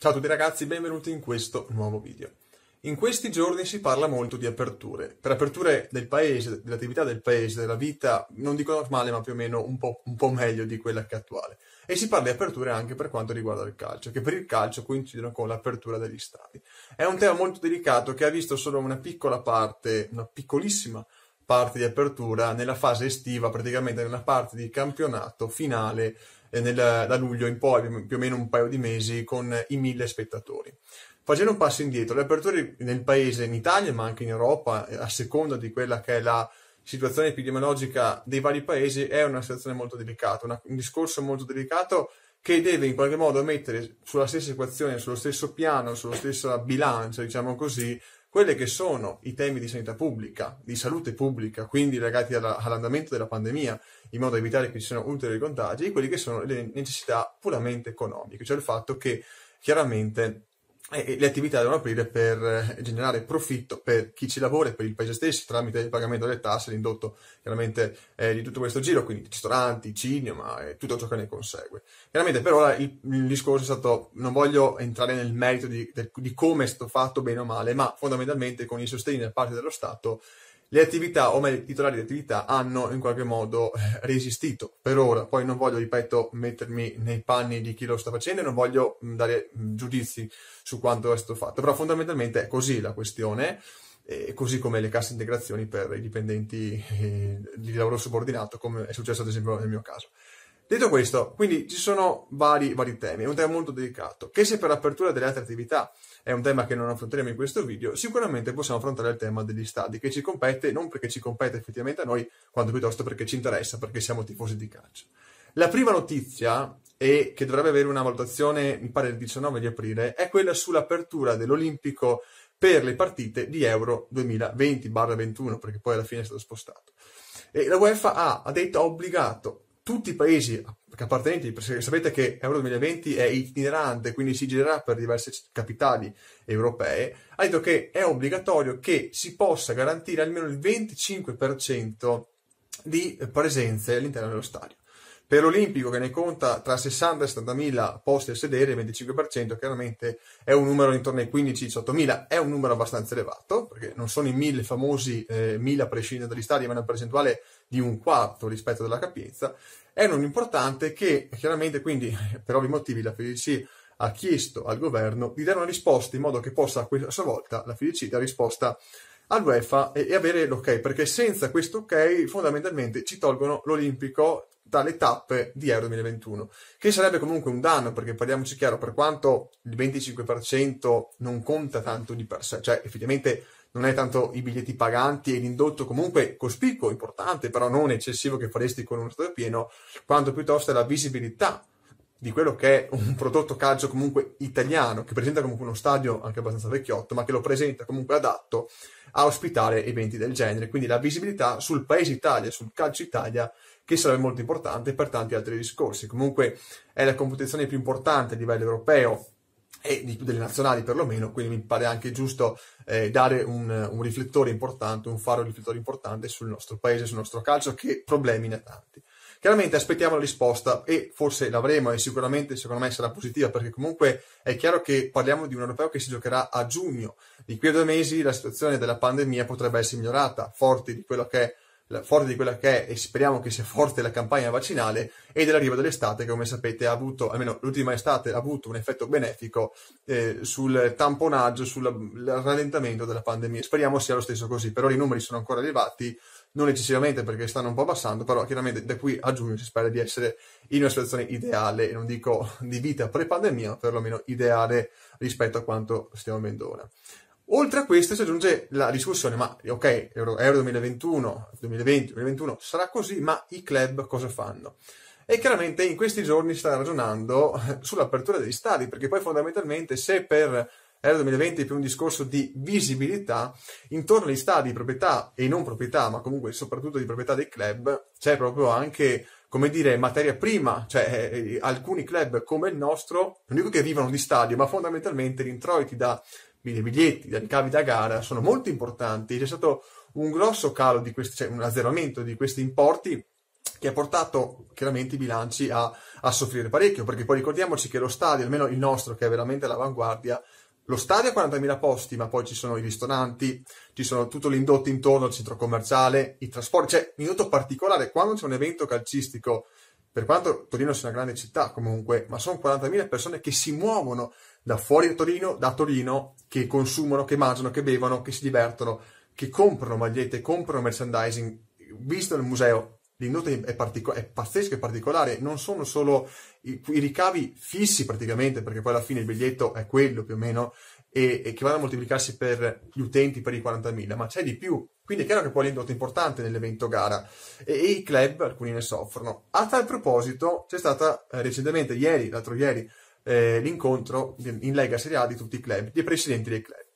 Ciao a tutti ragazzi, benvenuti in questo nuovo video. In questi giorni si parla molto di aperture, per aperture del paese, dell'attività del paese, della vita, non dico normale, ma più o meno un po', un po', meglio di quella che è attuale. E si parla di aperture anche per quanto riguarda il calcio, che per il calcio coincidono con l'apertura degli stadi. È un tema molto delicato che ha visto solo una piccola parte, una piccolissima parte di apertura nella fase estiva, praticamente nella parte di campionato finale eh, nel, da luglio in poi, più o meno un paio di mesi, con i mille spettatori. Facendo un passo indietro, le aperture nel paese, in Italia, ma anche in Europa, eh, a seconda di quella che è la situazione epidemiologica dei vari paesi, è una situazione molto delicata, una, un discorso molto delicato che deve in qualche modo mettere sulla stessa equazione, sullo stesso piano, sulla stessa bilancia, diciamo così, quelli che sono i temi di sanità pubblica, di salute pubblica, quindi legati alla, all'andamento della pandemia, in modo da evitare che ci siano ulteriori contagi, e quelli che sono le necessità puramente economiche, cioè il fatto che chiaramente e le attività devono aprire per eh, generare profitto per chi ci lavora e per il paese stesso tramite il pagamento delle tasse, l'indotto chiaramente eh, di tutto questo giro, quindi ristoranti, cinema e eh, tutto ciò che ne consegue. Chiaramente per ora il, il discorso è stato, non voglio entrare nel merito di, di come è stato fatto bene o male, ma fondamentalmente con i sostegni da parte dello Stato le attività, o meglio i titolari di attività, hanno in qualche modo eh, resistito per ora. Poi non voglio, ripeto, mettermi nei panni di chi lo sta facendo, non voglio mm, dare mm, giudizi su quanto è stato fatto, però fondamentalmente è così la questione, così come le casse integrazioni per i dipendenti eh, di lavoro subordinato, come è successo ad esempio nel mio caso. Detto questo, quindi ci sono vari, vari temi, è un tema molto delicato, che se per l'apertura delle altre attività è un tema che non affronteremo in questo video, sicuramente possiamo affrontare il tema degli stadi, che ci compete non perché ci compete effettivamente a noi, quanto piuttosto perché ci interessa, perché siamo tifosi di calcio. La prima notizia, e che dovrebbe avere una valutazione, mi pare, il 19 di aprile, è quella sull'apertura dell'Olimpico per le partite di Euro 2020-21, perché poi alla fine è stato spostato. E la UEFA ha, ha detto, ha obbligato tutti i paesi appartenenti, sapete che Euro 2020 è itinerante, quindi si girerà per diverse capitali europee, ha detto che è obbligatorio che si possa garantire almeno il 25% di presenze all'interno dello stadio. Per l'Olimpico che ne conta tra 60 e 70 mila posti a sedere, il 25% chiaramente è un numero intorno ai 15-18 mila, è un numero abbastanza elevato, perché non sono i mille famosi eh, mila a prescindere dagli stadi, ma è una percentuale di un quarto rispetto alla capienza, è non importante che chiaramente quindi per ovvi motivi la FIDC ha chiesto al governo di dare una risposta in modo che possa a sua volta la FIDC dare risposta all'UEFA e avere l'ok, perché senza questo ok fondamentalmente ci tolgono l'Olimpico dalle tappe di Euro 2021, che sarebbe comunque un danno, perché parliamoci chiaro, per quanto il 25% non conta tanto di per sé, cioè effettivamente non è tanto i biglietti paganti e l'indotto comunque cospicuo, importante, però non eccessivo che faresti con uno stato pieno, quanto piuttosto è la visibilità di quello che è un prodotto calcio comunque italiano, che presenta comunque uno stadio anche abbastanza vecchiotto, ma che lo presenta comunque adatto a ospitare eventi del genere. Quindi la visibilità sul paese Italia, sul calcio Italia, che sarebbe molto importante per tanti altri discorsi. Comunque è la competizione più importante a livello europeo e di più delle nazionali perlomeno, quindi mi pare anche giusto eh, dare un, un, riflettore importante, un faro riflettore importante sul nostro paese, sul nostro calcio, che problemi ne ha tanti. Chiaramente aspettiamo la risposta e forse l'avremo e sicuramente secondo me sarà positiva perché comunque è chiaro che parliamo di un europeo che si giocherà a giugno. Di qui a due mesi la situazione della pandemia potrebbe essere migliorata, forti di quello che è forte di quella che è, e speriamo che sia forte la campagna vaccinale, e dell'arrivo dell'estate che, come sapete, ha avuto, almeno l'ultima estate, ha avuto un effetto benefico eh, sul tamponaggio, sul rallentamento della pandemia. Speriamo sia lo stesso così. però i numeri sono ancora elevati, non eccessivamente perché stanno un po' abbassando, però chiaramente da qui a giugno si spera di essere in una situazione ideale, non dico di vita pre-pandemia, perlomeno ideale rispetto a quanto stiamo avendo ora. Oltre a questo si aggiunge la discussione, ma ok, Euro, Euro 2021, 2020, 2021 sarà così, ma i club cosa fanno? E chiaramente in questi giorni si sta ragionando sull'apertura degli stadi, perché poi fondamentalmente se per Euro 2020 è più un discorso di visibilità, intorno agli stadi, proprietà e non proprietà, ma comunque soprattutto di proprietà dei club, c'è proprio anche come dire, materia prima, cioè eh, alcuni club come il nostro, non dico che vivono di stadio, ma fondamentalmente gli introiti da i biglietti, dai ricavi da gara sono molto importanti. C'è stato un grosso calo di questi, cioè un azzeramento di questi importi che ha portato chiaramente i bilanci a, a soffrire parecchio, perché poi ricordiamoci che lo stadio, almeno il nostro che è veramente all'avanguardia, lo stadio ha 40.000 posti, ma poi ci sono i ristoranti, ci sono tutto l'indotto intorno al centro commerciale, i trasporti, cioè in minuto particolare, quando c'è un evento calcistico per quanto Torino sia una grande città comunque, ma sono 40.000 persone che si muovono da fuori da Torino, da Torino, che consumano, che mangiano, che bevono, che si divertono, che comprano magliette, comprano merchandising, visto il museo. L'indotto è, partico- è pazzesco e particolare, non sono solo i, i ricavi fissi praticamente, perché poi alla fine il biglietto è quello più o meno, e, e, che vanno a moltiplicarsi per gli utenti per i 40.000, ma c'è di più. Quindi è chiaro che poi l'indotto è importante nell'evento gara e, e, i club, alcuni ne soffrono. A tal proposito, c'è stata eh, recentemente, ieri, l'altro ieri, eh, l'incontro in Lega Serie A di tutti i club, dei presidenti dei club.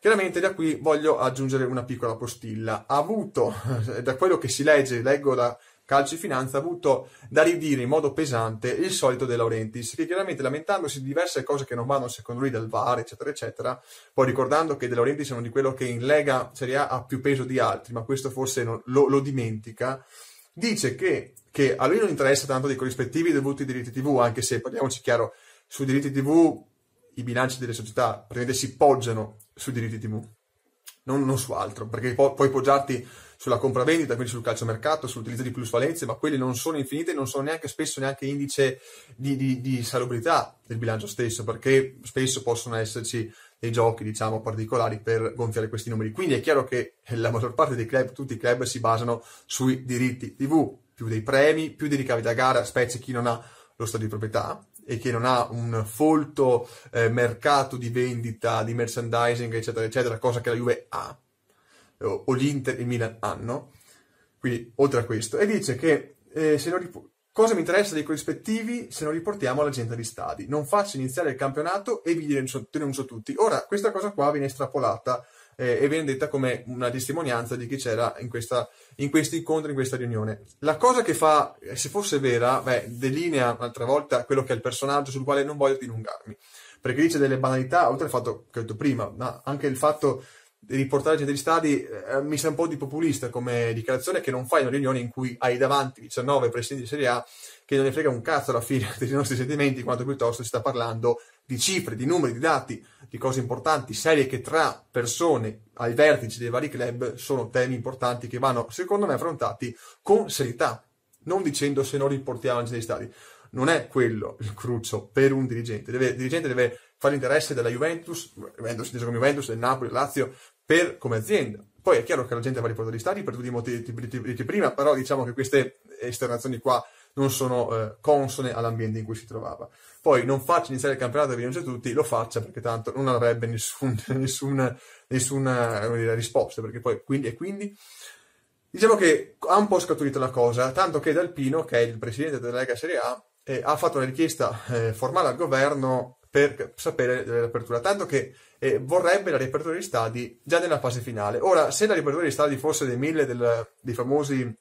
Chiaramente da qui voglio aggiungere una piccola postilla. Ha avuto, da quello che si legge, leggo da, Calcio e Finanza ha avuto da ridire in modo pesante il solito De Laurentiis, che chiaramente lamentandosi di diverse cose che non vanno secondo lui dal VAR, eccetera, eccetera, poi ricordando che De Laurentiis è uno di quello che in Lega Serie A ha più peso di altri, ma questo forse non, lo, lo, dimentica, dice che, che, a lui non interessa tanto dei corrispettivi dovuti ai diritti TV, anche se, parliamoci chiaro, sui diritti TV i bilanci delle società praticamente si poggiano sui diritti TV, non, non su altro, perché po- puoi poggiarti sulla compravendita, quindi sul calciomercato, sull'utilizzo di plusvalenze, ma quelle non sono infinite, non sono neanche spesso neanche indice di, di, di salubrità del bilancio stesso, perché spesso possono esserci dei giochi, diciamo, particolari per gonfiare questi numeri. Quindi è chiaro che la maggior parte dei club, tutti i club, si basano sui diritti TV, più dei premi, più dei ricavi da gara, specie chi non ha lo stato di proprietà e che non ha un folto eh, mercato di vendita, di merchandising, eccetera, eccetera, cosa che la Juve ha o, l'Inter e il Milan hanno, quindi oltre a questo, e dice che eh, rip- cosa mi interessa dei corrispettivi se non riportiamo l'agenda di stadi, non faccio iniziare il campionato e vi denuncio, tutti. Ora, questa cosa qua viene estrapolata eh, e viene detta come una testimonianza di chi c'era in, questa, in questi incontri, in questa riunione. La cosa che fa, eh, se fosse vera, beh, delinea un'altra volta quello che è il personaggio sul quale non voglio dilungarmi perché dice delle banalità, oltre al fatto che ho detto prima, ma anche il fatto riportare gente negli stadi eh, mi sa un po' di populista come dichiarazione che non fai una riunione in cui hai davanti 19 presidenti di Serie A che non ne frega un cazzo alla fine dei nostri sentimenti, quanto piuttosto si sta parlando di cifre, di numeri, di dati, di cose importanti, serie che tra persone ai vertici dei vari club sono temi importanti che vanno, secondo me, affrontati con serietà, non dicendo se non riportiamo gente negli stadi. Non è quello il crucio per un dirigente. Deve, il dirigente deve fare l'interesse della Juventus, Juventus, come Juventus, del Napoli, del Lazio, per, come azienda. Poi è chiaro che la gente va riportata agli stadi per tutti i motivi di prima, però diciamo che queste esternazioni qua non sono eh, consone all'ambiente in cui si trovava. Poi non faccia iniziare il campionato a Vincenzo tutti, lo faccia perché tanto non avrebbe nessun, nessuna, nessuna dire, risposta. Perché poi, quindi e quindi. Diciamo che ha un po' scaturito la cosa, tanto che D'Alpino, che è il presidente della Lega Serie A, eh, ha fatto una richiesta eh, formale al governo per sapere della tanto che eh, vorrebbe la riapertura degli stadi già nella fase finale. Ora, se la riapertura degli stadi fosse dei mille del, dei famosi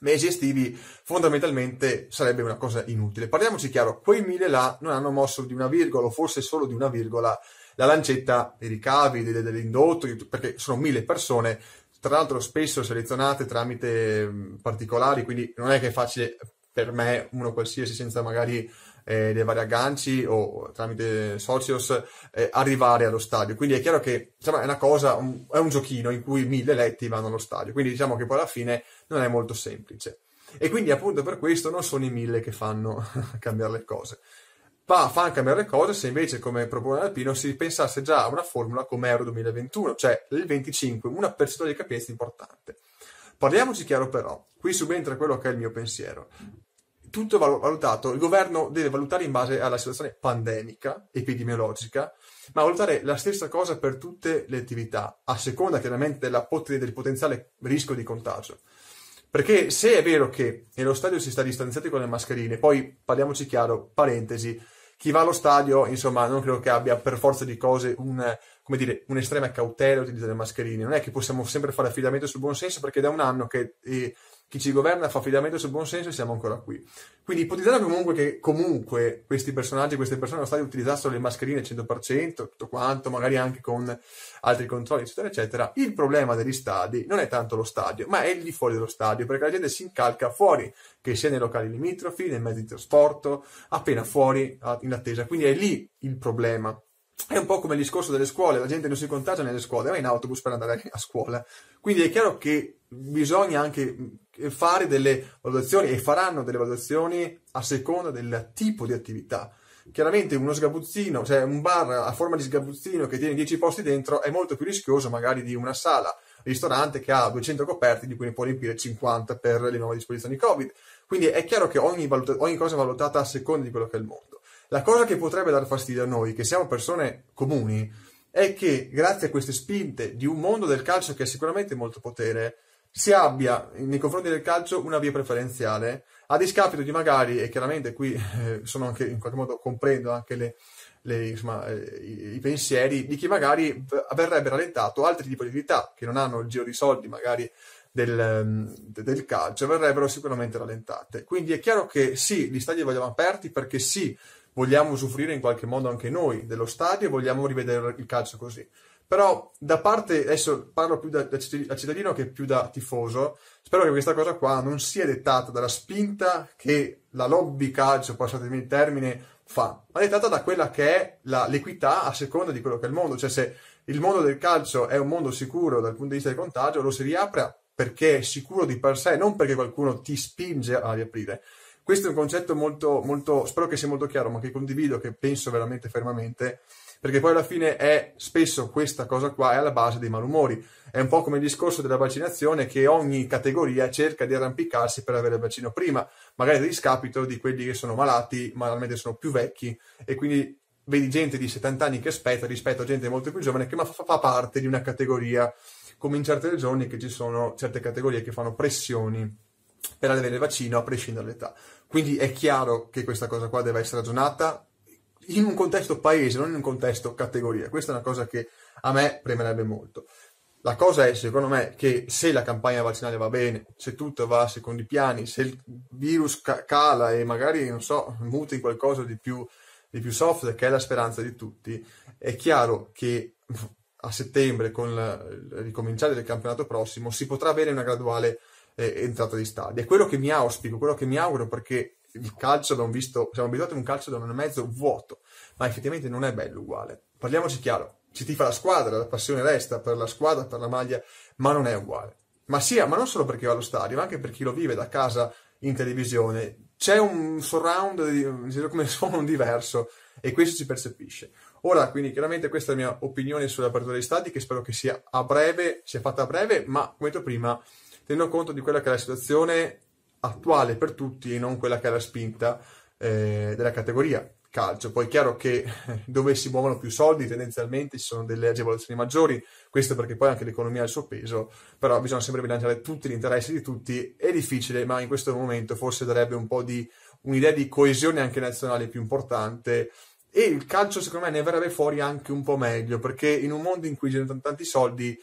mesi estivi, fondamentalmente sarebbe una cosa inutile. Parliamoci chiaro, quei mille là non hanno mosso di una virgola, o forse solo di una virgola, la lancetta dei ricavi, dell'indotto, perché sono mille persone, tra l'altro spesso selezionate tramite particolari, quindi non è che è facile per me, uno qualsiasi, senza magari eh, dei vari agganci o tramite socios eh, arrivare allo stadio. Quindi è chiaro che diciamo, è una cosa, un, è un giochino in cui mille eletti vanno allo stadio. Quindi diciamo che poi alla fine non è molto semplice. E quindi appunto per questo non sono i mille che fanno cambiare le cose. Ma fanno cambiare le cose se invece, come propone Alpino, si pensasse già a una formula come Euro 2021, cioè il 25, una percentuale di capienza importante. Parliamoci chiaro però, qui subentra quello che è il mio pensiero tutto è valutato, il governo deve valutare in base alla situazione pandemica, epidemiologica, ma valutare la stessa cosa per tutte le attività, a seconda chiaramente pot- del potenziale rischio di contagio. Perché se è vero che nello stadio si sta distanziati con le mascherine, poi parliamoci chiaro, parentesi, chi va allo stadio, insomma, non credo che abbia per forza di cose un, come dire, un'estrema cautela utilizzo le mascherine. Non è che possiamo sempre fare affidamento sul buon senso, perché da un anno che eh, chi ci governa fa affidamento sul buon senso e siamo ancora qui. Quindi ipotizzando comunque che comunque questi personaggi, queste persone hanno state utilizzassero le mascherine al 100%, tutto quanto, magari anche con altri controlli, eccetera, eccetera, il problema degli stadi non è tanto lo stadio, ma è lì fuori dello stadio, perché la gente si incalca fuori, che sia nei locali limitrofi, nei mezzi di trasporto, appena fuori in attesa. Quindi è lì il problema è un po' come il discorso delle scuole, la gente non si contagia nelle scuole, va in autobus per andare a scuola. Quindi è chiaro che bisogna anche eh, fare delle valutazioni e faranno delle valutazioni a seconda del tipo di attività. Chiaramente uno sgabuzzino, cioè un bar a forma di sgabuzzino che tiene 10 posti dentro è molto più rischioso magari di una sala ristorante che ha 200 coperti di cui ne può riempire 50 per le nuove disposizioni Covid. Quindi è chiaro che ogni, valuta- ogni cosa è valutata a seconda di quello che è il mondo. La cosa che potrebbe dar fastidio a noi, che siamo persone comuni, è che grazie a queste spinte di un mondo del calcio che ha sicuramente molto potere, si abbia nei confronti del calcio una via preferenziale a discapito di magari, e chiaramente qui eh, sono anche in qualche modo comprendo anche le, le, insomma, eh, i, i, pensieri di chi magari verrebbe rallentato altri tipi di attività che non hanno il giro di soldi magari del, ehm, del, calcio verrebbero sicuramente rallentate. Quindi è chiaro che sì, gli stadi li vogliamo aperti perché sì, vogliamo usufruire in qualche modo anche noi dello stadio e vogliamo rivedere il calcio così. Però da parte, adesso parlo più da, da cittadino che più da tifoso, spero che questa cosa qua non sia dettata dalla spinta che la lobby calcio, passatemi il termine, fa, ma dettata da quella che è la, l'equità a seconda di quello che è il mondo. Cioè se il mondo del calcio è un mondo sicuro dal punto di vista del contagio, lo si riapre perché è sicuro di per sé, non perché qualcuno ti spinge a riaprire. Questo è un concetto molto, molto, spero che sia molto chiaro, ma che condivido, che penso veramente fermamente, perché poi alla fine è spesso questa cosa qua è alla base dei malumori. È un po' come il discorso della vaccinazione che ogni categoria cerca di arrampicarsi per avere il vaccino prima, magari a discapito di quelli che sono malati, ma normalmente sono più vecchi e quindi vedi gente di 70 anni che aspetta rispetto a gente molto più giovane che fa parte di una categoria, come in certe regioni che ci sono certe categorie che fanno pressioni per avere il vaccino a prescindere dall'età. Quindi è chiaro che questa cosa qua deve essere ragionata in un contesto paese, non in un contesto categoria. Questa è una cosa che a me premerebbe molto. La cosa è, secondo me, che se la campagna vaccinale va bene, se tutto va secondo i piani, se il virus ca- cala e magari, non so, muta in qualcosa di più, di più soft, che è la speranza di tutti, è chiaro che a settembre, con il ricominciare del campionato prossimo, si potrà avere una graduale eh, entrata di stadio. È quello che mi auspico, quello che mi auguro perché il calcio abbiamo visto, siamo abituati a un calcio da un anno e mezzo vuoto, ma effettivamente non è bello uguale. Parliamoci chiaro, ci tifa la squadra, la passione resta per la squadra, per la maglia, ma non è uguale. Ma sia, ma non solo perché va allo stadio, ma anche per chi lo vive da casa in televisione. C'è un surround, di, come suono diverso, e questo si percepisce. Ora, quindi, chiaramente questa è la mia opinione sull'apertura dei stadi, che spero che sia a breve, sia fatta a breve, ma come detto prima, tenendo conto di quella che è la situazione attuale per tutti e non quella che è la spinta eh, della categoria calcio. Poi è chiaro che eh, dove si muovono più soldi tendenzialmente ci sono delle agevolazioni maggiori, questo perché poi anche l'economia ha il suo peso, però bisogna sempre bilanciare tutti gli interessi di tutti, è difficile, ma in questo momento forse darebbe un po' di un'idea di coesione anche nazionale più importante e il calcio secondo me ne verrebbe fuori anche un po' meglio, perché in un mondo in cui girano tanti soldi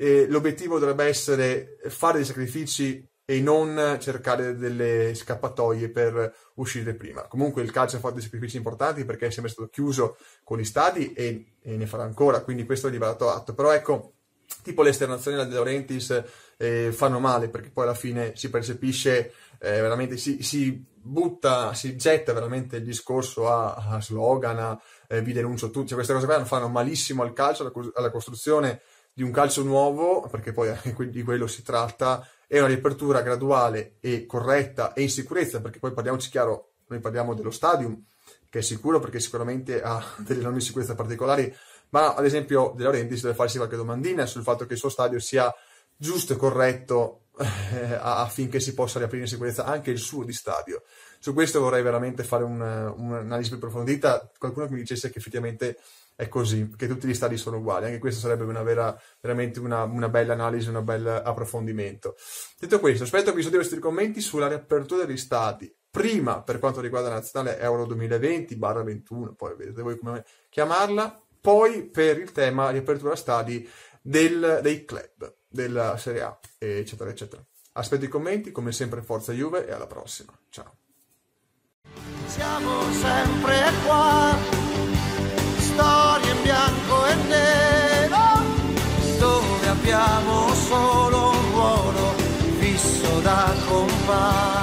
eh, l'obiettivo dovrebbe essere fare dei sacrifici e non cercare delle scappatoie per uscire prima. Comunque il calcio ha fatto dei sacrifici importanti perché è sempre stato chiuso con gli stadi e, e ne farà ancora, quindi questo è va atto. Però ecco, tipo le esternazioni della De Laurentiis eh, fanno male perché poi alla fine si percepisce eh, veramente, si, si, butta, si getta veramente il discorso a, a slogan, a, eh, vi denuncio tutti, cioè, queste cose qua fanno malissimo al calcio, alla, alla costruzione di un calcio nuovo, perché poi di quello si tratta, è una riapertura graduale e corretta e in sicurezza, perché poi parliamoci chiaro, noi parliamo dello stadium, che è sicuro perché sicuramente ha delle norme di sicurezza particolari, ma ad esempio De Laurenti deve farsi qualche domandina sul fatto che il suo stadio sia giusto e corretto eh, affinché si possa riaprire in sicurezza anche il suo di stadio. Su questo vorrei veramente fare un, un'analisi più approfondita, qualcuno che mi dicesse che effettivamente è così, che tutti gli stadi sono uguali. Anche questa sarebbe una vera, veramente una, una bella analisi, un bel approfondimento. Detto questo, aspetto qui sotto i vostri commenti sulla riapertura degli stati. Prima, per quanto riguarda la nazionale Euro 2020-21, poi vedete voi come chiamarla, poi per il tema riapertura stadi del, dei club della Serie A, eccetera, eccetera. Aspetto i commenti, come sempre Forza Juve e alla prossima. Ciao. Siamo sempre qua far.